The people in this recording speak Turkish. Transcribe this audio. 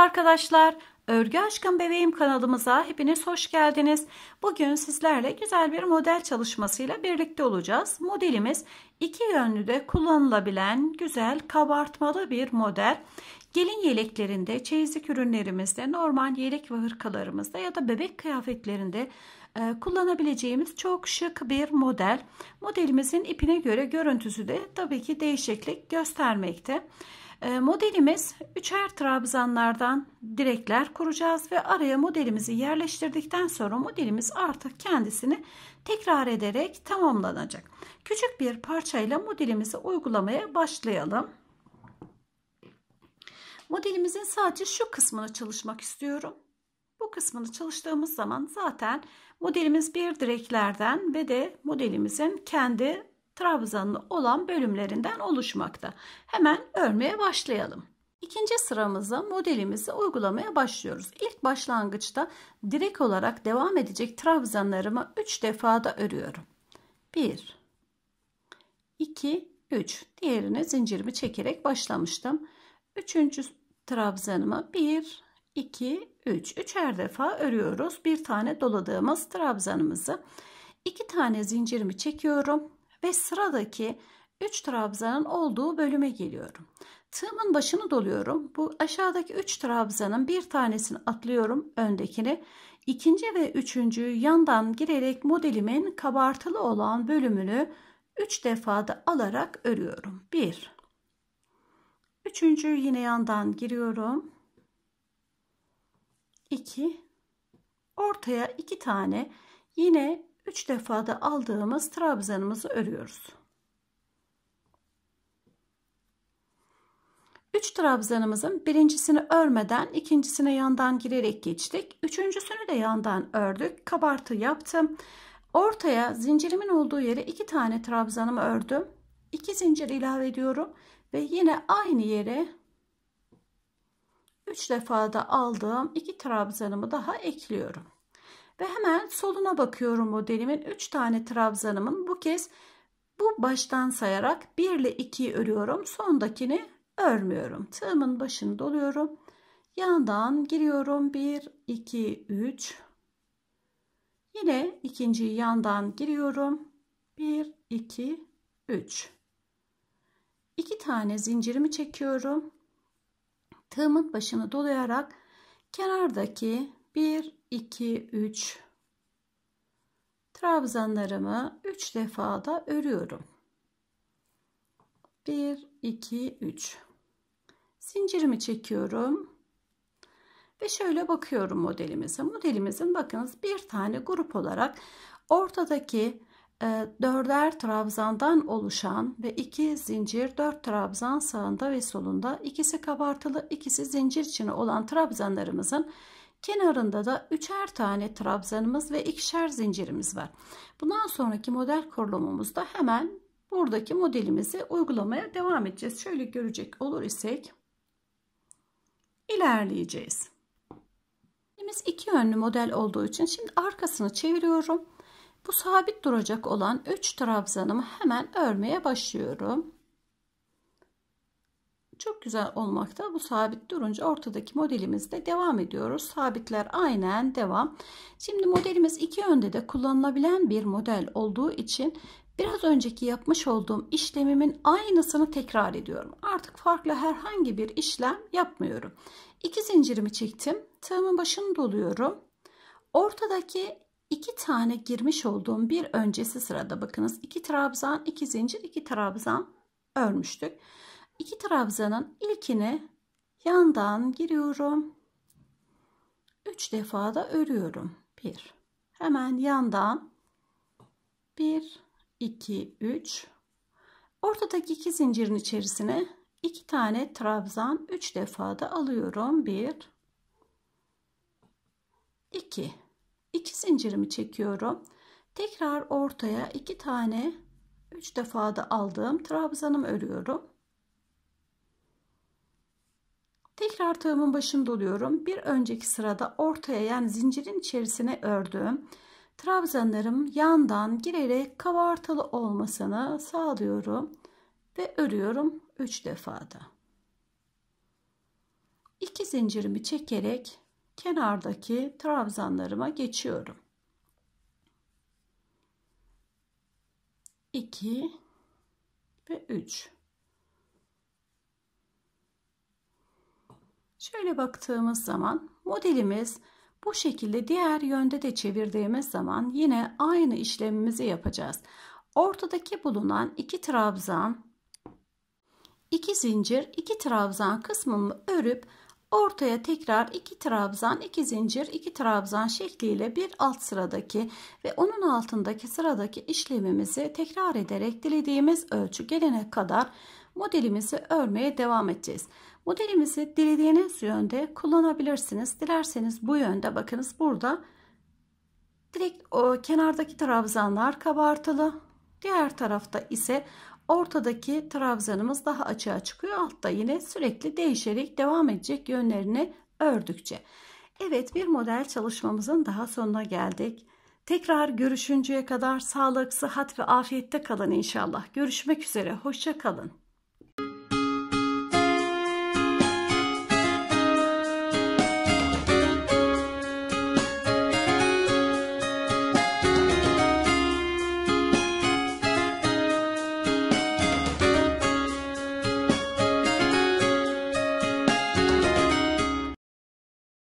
arkadaşlar. Örgü Aşkım Bebeğim kanalımıza hepiniz hoş geldiniz. Bugün sizlerle güzel bir model çalışmasıyla birlikte olacağız. Modelimiz iki yönlü de kullanılabilen güzel kabartmalı bir model. Gelin yeleklerinde, çeyizlik ürünlerimizde, normal yelek ve hırkalarımızda ya da bebek kıyafetlerinde e, kullanabileceğimiz çok şık bir model. Modelimizin ipine göre görüntüsü de tabii ki değişiklik göstermekte. E, modelimiz üçer trabzanlardan direkler kuracağız ve araya modelimizi yerleştirdikten sonra modelimiz artık kendisini tekrar ederek tamamlanacak. Küçük bir parçayla modelimizi uygulamaya başlayalım. Modelimizin sadece şu kısmını çalışmak istiyorum. Bu kısmını çalıştığımız zaman zaten modelimiz bir direklerden ve de modelimizin kendi trabzanlı olan bölümlerinden oluşmakta. Hemen örmeye başlayalım. İkinci sıramıza modelimizi uygulamaya başlıyoruz. İlk başlangıçta direkt olarak devam edecek trabzanlarımı 3 defa da örüyorum. 1 2 3 diğerine zincirimi çekerek başlamıştım. 3. trabzanımı 1 2 3 üçer defa örüyoruz. Bir tane doladığımız trabzanımızı 2 tane zincirimi çekiyorum ve sıradaki 3 trabzanın olduğu bölüme geliyorum. Tığımın başını doluyorum. Bu aşağıdaki 3 trabzanın bir tanesini atlıyorum öndekini. İkinci ve üçüncüyü yandan girerek modelimin kabartılı olan bölümünü 3 da alarak örüyorum. 1 Üçüncü yine yandan giriyorum. 2 Ortaya 2 tane yine 3 defada aldığımız trabzanımızı örüyoruz. 3 trabzanımızın birincisini örmeden ikincisine yandan girerek geçtik. Üçüncüsünü de yandan ördük. Kabartı yaptım. Ortaya zincirimin olduğu yere 2 tane trabzanımı ördüm. 2 zincir ilave ediyorum ve yine aynı yere 3 defada aldığım 2 trabzanımı daha ekliyorum. Ve hemen soluna bakıyorum modelimin 3 tane trabzanımın bu kez bu baştan sayarak 1 ile 2'yi örüyorum. Sondakini örmüyorum. Tığımın başını doluyorum. Yandan giriyorum. 1, 2, 3. Yine ikinciyi yandan giriyorum. 1, 2, 3. 2 tane zincirimi çekiyorum. Tığımın başını dolayarak kenardaki 1, 2, 3 trabzanlarımı 3 defa da örüyorum. 1, 2, 3 zincirimi çekiyorum ve şöyle bakıyorum modelimize. Modelimizin bakınız bir tane grup olarak ortadaki e, dörder trabzandan oluşan ve iki zincir dört trabzan sağında ve solunda ikisi kabartılı ikisi zincir içine olan trabzanlarımızın Kenarında da üçer tane trabzanımız ve ikişer zincirimiz var. Bundan sonraki model kurulumumuzda hemen buradaki modelimizi uygulamaya devam edeceğiz. Şöyle görecek olur isek ilerleyeceğiz. Elimiz iki yönlü model olduğu için şimdi arkasını çeviriyorum. Bu sabit duracak olan 3 trabzanımı hemen örmeye başlıyorum çok güzel olmakta. Bu sabit durunca ortadaki modelimizde devam ediyoruz. Sabitler aynen devam. Şimdi modelimiz iki yönde de kullanılabilen bir model olduğu için biraz önceki yapmış olduğum işlemimin aynısını tekrar ediyorum. Artık farklı herhangi bir işlem yapmıyorum. İki zincirimi çektim. Tığımın başını doluyorum. Ortadaki iki tane girmiş olduğum bir öncesi sırada bakınız iki trabzan iki zincir iki trabzan örmüştük iki trabzanın ilkini yandan giriyorum. 3 defa da örüyorum. 1. Hemen yandan 1 2 3 Ortadaki iki zincirin içerisine iki tane trabzan 3 defa da alıyorum. 1 2 2 zincirimi çekiyorum. Tekrar ortaya iki tane 3 defa da aldığım trabzanımı örüyorum. Tekrar tığımın başını doluyorum. Bir önceki sırada ortaya yani zincirin içerisine ördüğüm trabzanlarım yandan girerek kabartılı olmasını sağlıyorum ve örüyorum 3 defada. 2 zincirimi çekerek kenardaki trabzanlarıma geçiyorum. 2 ve 3 Şöyle baktığımız zaman modelimiz bu şekilde diğer yönde de çevirdiğimiz zaman yine aynı işlemimizi yapacağız. Ortadaki bulunan iki trabzan, iki zincir, iki trabzan kısmını örüp ortaya tekrar iki trabzan, iki zincir, iki trabzan şekliyle bir alt sıradaki ve onun altındaki sıradaki işlemimizi tekrar ederek dilediğimiz ölçü gelene kadar modelimizi örmeye devam edeceğiz. Modelimizi dilediğiniz yönde kullanabilirsiniz. Dilerseniz bu yönde bakınız burada direkt o kenardaki trabzanlar kabartılı. Diğer tarafta ise ortadaki trabzanımız daha açığa çıkıyor. Altta yine sürekli değişerek devam edecek yönlerini ördükçe. Evet bir model çalışmamızın daha sonuna geldik. Tekrar görüşünceye kadar sağlık, sıhhat ve afiyette kalın inşallah. Görüşmek üzere, hoşça kalın.